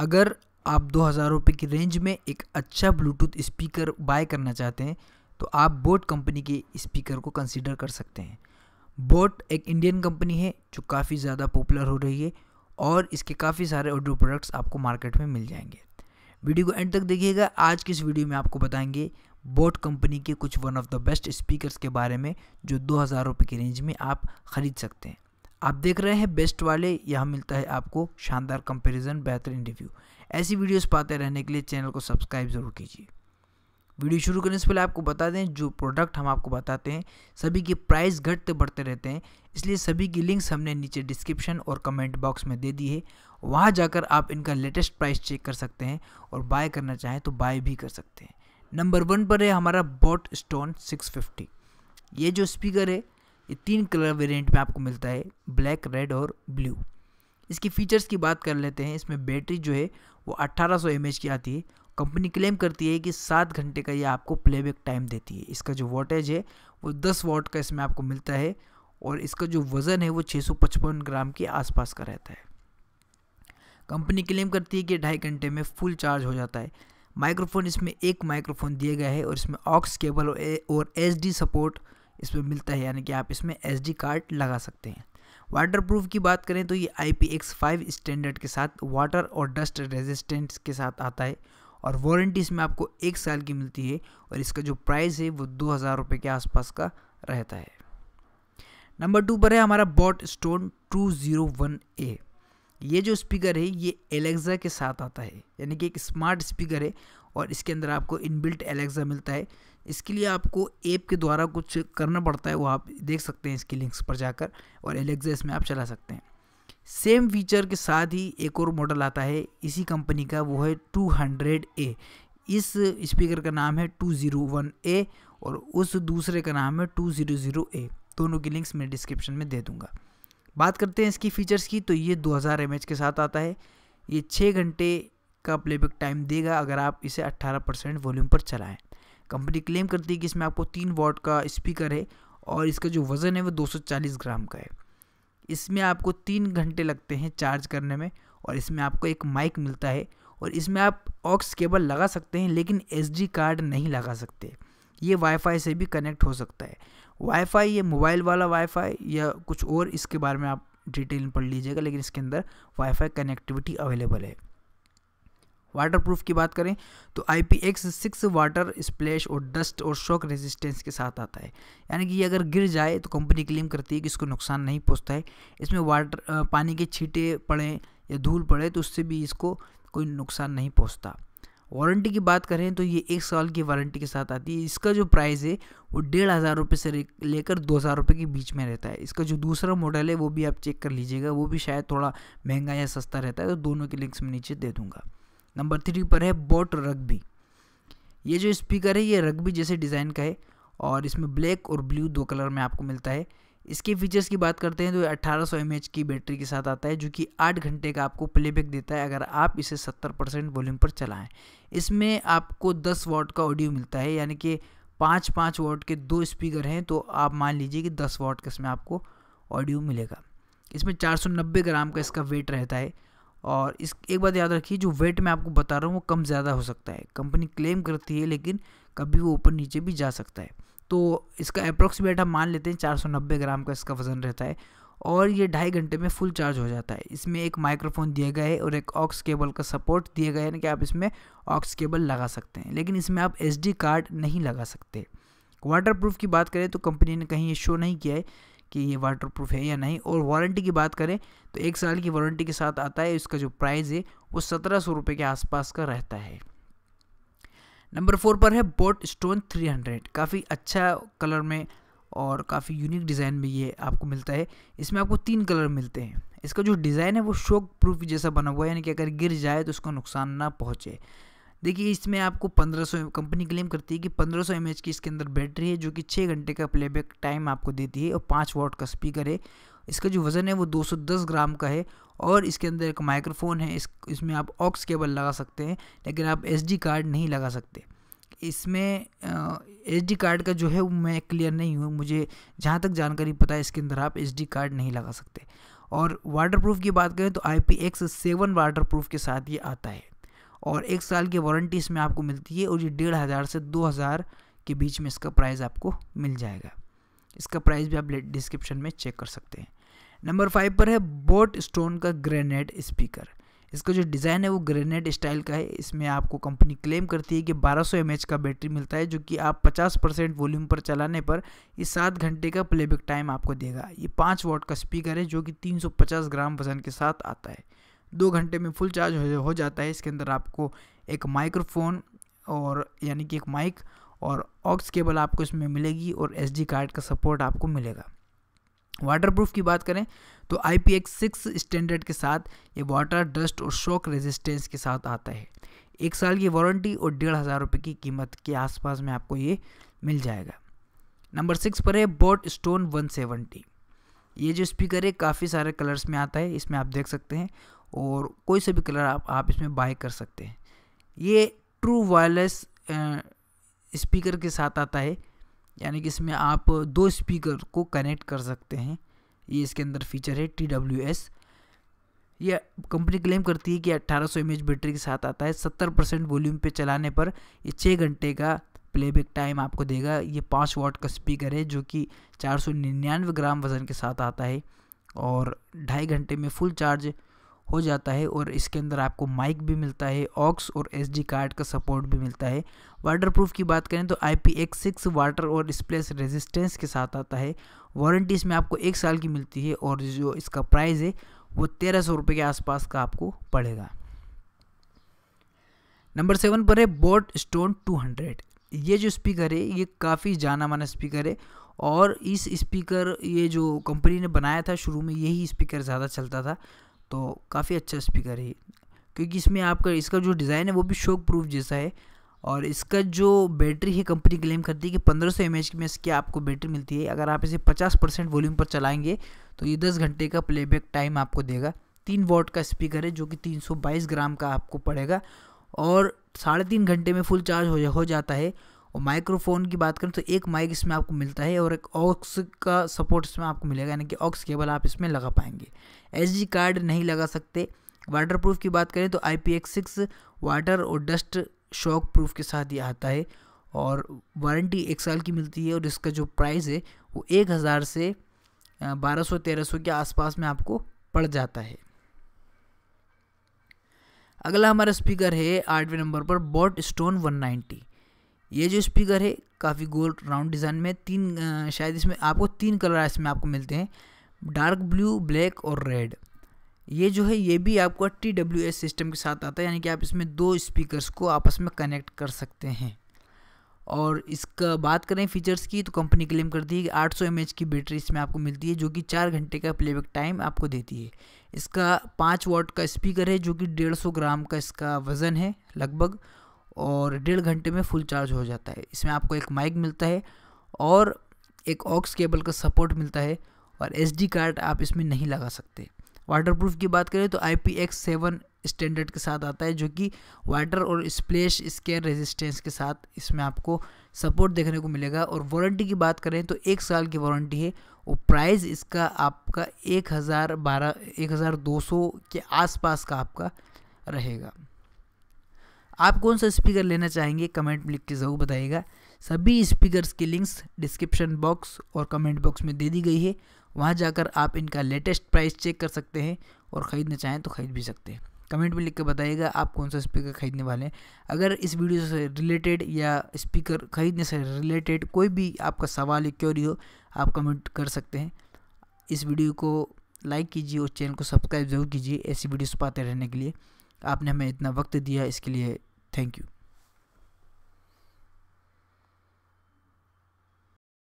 अगर आप दो हज़ार रुपये की रेंज में एक अच्छा ब्लूटूथ स्पीकर बाय करना चाहते हैं तो आप बोट कंपनी के स्पीकर को कंसिडर कर सकते हैं बोट एक इंडियन कंपनी है जो काफ़ी ज़्यादा पॉपुलर हो रही है और इसके काफ़ी सारे ऑडियो प्रोडक्ट्स आपको मार्केट में मिल जाएंगे वीडियो को एंड तक देखिएगा आज की इस वीडियो में आपको बताएंगे बोट कंपनी के कुछ one of the best speakers के बारे में जो दो हज़ार रुपये की रेंज में आप ख़रीद सकते हैं आप देख रहे हैं बेस्ट वाले यहाँ मिलता है आपको शानदार कंपैरिजन बेहतरीन रिव्यू ऐसी वीडियोस पाते रहने के लिए चैनल को सब्सक्राइब ज़रूर कीजिए वीडियो शुरू करने से पहले आपको बता दें जो प्रोडक्ट हम आपको बताते हैं सभी के प्राइस घटते बढ़ते रहते हैं इसलिए सभी की लिंक्स हमने नीचे डिस्क्रिप्शन और कमेंट बॉक्स में दे दी है वहाँ जाकर आप इनका लेटेस्ट प्राइस चेक कर सकते हैं और बाय करना चाहें तो बाय भी कर सकते हैं नंबर वन पर है हमारा बॉट स्टोन सिक्स फिफ्टी ये जो स्पीकर है ये तीन कलर वेरिएंट में आपको मिलता है ब्लैक रेड और ब्लू इसकी फ़ीचर्स की बात कर लेते हैं इसमें बैटरी जो है वो 1800 सौ की आती है कंपनी क्लेम करती है कि सात घंटे का ये आपको प्लेबैक टाइम देती है इसका जो वोटेज है वो दस वॉट का इसमें आपको मिलता है और इसका जो वज़न है वो छः ग्राम के आसपास का रहता है कंपनी क्लेम करती है कि ढाई घंटे में फुल चार्ज हो जाता है माइक्रोफोन इसमें एक माइक्रोफोन दिया गया है और इसमें ऑक्स केबल और एच सपोर्ट इसमें मिलता है यानी कि आप इसमें एस कार्ड लगा सकते हैं वाटर प्रूफ की बात करें तो ये I P X five standard के साथ वाटर और डस्ट रेजिस्टेंट्स के साथ आता है और वारंटी इसमें आपको एक साल की मिलती है और इसका जो प्राइस है वो दो हज़ार रुपये के आसपास का रहता है नंबर टू पर है हमारा boAt stone two zero one A ये जो स्पीकर है ये एलेक्सा के साथ आता है यानी कि एक स्मार्ट स्पीकर है और इसके अंदर आपको इनबिल्ट एलेक्सा मिलता है इसके लिए आपको ऐप के द्वारा कुछ करना पड़ता है वो आप देख सकते हैं इसके लिंक्स पर जाकर और एलेक्सा इसमें आप चला सकते हैं सेम फीचर के साथ ही एक और मॉडल आता है इसी कंपनी का वो है टू हंड्रेड ए इस स्पीकर का नाम है टू ज़ीरो वन ए और उस दूसरे का नाम है टू ज़ीरो ज़ीरो ए दोनों की लिंक्स मैं डिस्क्रिप्शन में दे दूँगा बात करते हैं इसकी फ़ीचर्स की तो ये 2000 एम के साथ आता है ये छः घंटे का प्लेबैक टाइम देगा अगर आप इसे 18 परसेंट वॉल्यूम पर चलाएं कंपनी क्लेम करती है कि इसमें आपको तीन वॉट का स्पीकर है और इसका जो वज़न है वो 240 ग्राम का है इसमें आपको तीन घंटे लगते हैं चार्ज करने में और इसमें आपको एक माइक मिलता है और इसमें आप ऑक्स केबल लगा सकते हैं लेकिन एस कार्ड नहीं लगा सकते ये वाईफाई से भी कनेक्ट हो सकता है वाईफाई ये मोबाइल वाला वाईफाई या कुछ और इसके बारे में आप डिटेल पढ़ लीजिएगा लेकिन इसके अंदर वाईफाई कनेक्टिविटी अवेलेबल है वाटर प्रूफ की बात करें तो I P X six water splash और डस्ट और शॉक रेजिस्टेंस के साथ आता है यानी कि ये अगर गिर जाए तो कंपनी क्लेम करती है कि इसको नुकसान नहीं पहुंचता है इसमें वाटर पानी के छींटे पड़ें या धूल पड़े तो उससे भी इसको कोई नुकसान नहीं पहुंचता वारंटी की बात करें तो ये एक साल की वारंटी के साथ आती है इसका जो प्राइस है वो डेढ़ हज़ार रुपये से लेकर दो हज़ार रुपये के बीच में रहता है इसका जो दूसरा मॉडल है वो भी आप चेक कर लीजिएगा वो भी शायद थोड़ा महंगा या सस्ता रहता है तो दोनों के लिंक्स मैं नीचे दे दूँगा नंबर थ्री पर है बोट रग्बी ये जो स्पीकर है ये रग्बी जैसे डिज़ाइन का है और इसमें ब्लैक और ब्लू दो कलर में आपको मिलता है इसके फीचर्स की बात करते हैं तो 1800 सौ की बैटरी के साथ आता है जो कि 8 घंटे का आपको प्लेबैक देता है अगर आप इसे 70 परसेंट वॉल्यूम पर चलाएं इसमें आपको 10 वॉट का ऑडियो मिलता है यानी कि पाँच पाँच वॉट के दो स्पीकर हैं तो आप मान लीजिए कि 10 वॉट का इसमें आपको ऑडियो मिलेगा इसमें चार ग्राम का इसका वेट रहता है और इस एक बात याद रखिए जो वेट मैं आपको बता रहा हूँ वो कम ज़्यादा हो सकता है कंपनी क्लेम करती है लेकिन कभी वो ऊपर नीचे भी जा सकता है तो इसका अप्रोक्सीमेट हम मान लेते हैं चार ग्राम का इसका वज़न रहता है और ये ढाई घंटे में फुल चार्ज हो जाता है इसमें एक माइक्रोफोन दिया गया है और एक ऑक्स केबल का सपोर्ट दिया गया है कि आप इसमें ऑक्स केबल लगा सकते हैं लेकिन इसमें आप एस कार्ड नहीं लगा सकते वाटर प्रूफ की बात करें तो कंपनी ने कहीं ये शो नहीं किया है कि ये वाटर प्रूफ है या नहीं और वारंटी की बात करें तो एक साल की वारंटी के साथ आता है इसका जो प्राइस है वो सत्रह सौ रुपये के आसपास का रहता है नंबर फोर पर है बोट स्टोन 300 काफ़ी अच्छा कलर में और काफ़ी यूनिक डिज़ाइन में ये आपको मिलता है इसमें आपको तीन कलर मिलते हैं इसका जो डिज़ाइन है वो शोक प्रूफ जैसा बना हुआ है यानी कि अगर गिर जाए तो उसको नुकसान ना पहुँचे देखिए इसमें आपको 1500 कंपनी क्लेम करती है कि 1500 सौ की इसके अंदर बैटरी है जो कि 6 घंटे का प्लेबैक टाइम आपको देती है और 5 वॉट का स्पीकर है इसका जो वज़न है वो 210 ग्राम का है और इसके अंदर एक माइक्रोफोन है इस इसमें आप ऑक्स केबल लगा सकते हैं लेकिन आप एस कार्ड नहीं लगा सकते इसमें एस कार्ड का जो है वो मैं क्लियर नहीं हूँ मुझे जहाँ तक जानकारी पता है इसके अंदर आप एस कार्ड नहीं लगा सकते और वाटरप्रूफ की बात करें तो I P X seven waterproof के साथ ये आता है और एक साल की वारंटी इसमें आपको मिलती है और ये डेढ़ हज़ार से दो हज़ार के बीच में इसका प्राइस आपको मिल जाएगा इसका प्राइस भी आप डिस्क्रिप्शन में चेक कर सकते हैं नंबर फाइव पर है बोट स्टोन का ग्रेनेड स्पीकर इसका जो डिज़ाइन है वो ग्रेनेड स्टाइल का है इसमें आपको कंपनी क्लेम करती है कि 1200 सौ का बैटरी मिलता है जो कि आप 50 परसेंट वॉल्यूम पर चलाने पर ये सात घंटे का प्लेबैक टाइम आपको देगा ये पाँच वॉट का स्पीकर है जो कि 350 ग्राम वजन के साथ आता है दो घंटे में फुल चार्ज हो जाता है इसके अंदर आपको एक माइक्रोफोन और यानी कि एक माइक और ऑक्स केबल आपको इसमें मिलेगी और एस कार्ड का सपोर्ट आपको मिलेगा प्रूफ की बात करें तो I P X six standard के साथ ये वाटर डस्ट और शॉक रेजिस्टेंस के साथ आता है एक साल की वारंटी और डेढ़ हज़ार रुपये की कीमत के आसपास में आपको ये मिल जाएगा नंबर सिक्स पर है बोट स्टोन वन सेवेंटी ये जो स्पीकर है काफ़ी सारे कलर्स में आता है इसमें आप देख सकते हैं और कोई सा भी कलर आप आप इसमें बाय कर सकते हैं ये ट्रू वायरलेस स्पीकर के साथ आता है यानी कि इसमें आप दो स्पीकर को कनेक्ट कर सकते हैं ये इसके अंदर फीचर है टी डब्ल्यू एस यह कंपनी क्लेम करती है कि 1800 सौ बैटरी के साथ आता है 70 परसेंट वॉल्यूम पे चलाने पर ये छः घंटे का प्लेबैक टाइम आपको देगा ये पाँच वाट का स्पीकर है जो कि 499 ग्राम वज़न के साथ आता है और ढाई घंटे में फुल चार्ज हो जाता है और इसके अंदर आपको माइक भी मिलता है ऑक्स और एस कार्ड का सपोर्ट भी मिलता है वाटरप्रूफ की बात करें तो आई पी वाटर और स्प्लेस रेजिस्टेंस के साथ आता है वारंटी इसमें आपको एक साल की मिलती है और जो इसका प्राइस है वो तेरह सौ रुपये के आसपास का आपको पड़ेगा नंबर सेवन पर है बोट स्टोन टू हंड्रेड ये जो स्पीकर है ये काफ़ी जाना माना स्पीकर है और इस स्पीकर ये जो कंपनी ने बनाया था शुरू में यही स्पीकर ज़्यादा चलता था तो काफ़ी अच्छा स्पीकर है क्योंकि इसमें आपका इसका जो डिज़ाइन है वो भी शोक प्रूफ जैसा है और इसका जो बैटरी है कंपनी क्लेम करती है कि पंद्रह सौ एम एच में इसकी आपको बैटरी मिलती है अगर आप इसे पचास परसेंट वॉल्यूम पर चलाएंगे तो ये दस घंटे का प्लेबैक टाइम आपको देगा तीन वॉट का स्पीकर है जो कि तीन सौ बाईस ग्राम का आपको पड़ेगा और साढ़े तीन घंटे में फुल चार्ज हो, जा, हो जाता है और माइक्रोफोन की बात करें तो एक माइक इसमें आपको मिलता है और एक ऑक्स का सपोर्ट इसमें आपको मिलेगा यानी कि ऑक्स केबल आप इसमें लगा पाएंगे एच कार्ड नहीं लगा सकते वाटर प्रूफ की बात करें तो आई पी वाटर और डस्ट शॉक प्रूफ के साथ ये आता है और वारंटी एक साल की मिलती है और इसका जो प्राइस है वो एक हज़ार से बारह सौ तेरह सौ के आसपास में आपको पड़ जाता है अगला हमारा स्पीकर है आठवें नंबर पर बॉट स्टोन वन नाइन्टी ये जो स्पीकर है काफ़ी गोल राउंड डिज़ाइन में तीन शायद इसमें आपको तीन कलर इसमें आपको मिलते हैं डार्क ब्लू ब्लैक और रेड ये जो है ये भी आपका टी डब्ल्यू एस सिस्टम के साथ आता है यानी कि आप इसमें दो स्पीकर्स को आपस में कनेक्ट कर सकते हैं और इसका बात करें फीचर्स की तो कंपनी क्लेम करती है कि 800 सौ की बैटरी इसमें आपको मिलती है जो कि चार घंटे का प्लेबैक टाइम आपको देती है इसका पाँच वॉट का स्पीकर है जो कि डेढ़ सौ ग्राम का इसका वज़न है लगभग और डेढ़ घंटे में फुल चार्ज हो जाता है इसमें आपको एक माइक मिलता है और एक ऑक्स केबल का सपोर्ट मिलता है और एस कार्ड आप इसमें नहीं लगा सकते प्रूफ की बात करें तो I P X seven standard के साथ आता है जो कि वाटर और स्प्लेश स्केयर रेजिस्टेंस के साथ इसमें आपको सपोर्ट देखने को मिलेगा और वारंटी की बात करें तो एक साल की वारंटी है और प्राइस इसका आपका एक हज़ार बारह एक हज़ार दो सौ के आसपास का आपका रहेगा आप कौन सा स्पीकर लेना चाहेंगे कमेंट लिख के ज़रूर बताइएगा सभी स्पीकर्स की लिंक्स डिस्क्रिप्शन बॉक्स और कमेंट बॉक्स में दे दी गई है वहाँ जाकर आप इनका लेटेस्ट प्राइस चेक कर सकते हैं और ख़रीदना चाहें तो ख़रीद भी सकते हैं कमेंट में लिख के बताइएगा आप कौन सा स्पीकर ख़रीदने वाले हैं अगर इस वीडियो से रिलेटेड या स्पीकर ख़रीदने से रिलेटेड कोई भी आपका सवाल या क्योरी हो आप कमेंट कर सकते हैं इस वीडियो को लाइक कीजिए और चैनल को सब्सक्राइब जरूर कीजिए ऐसी वीडियोस पाते रहने के लिए आपने हमें इतना वक्त दिया इसके लिए थैंक यू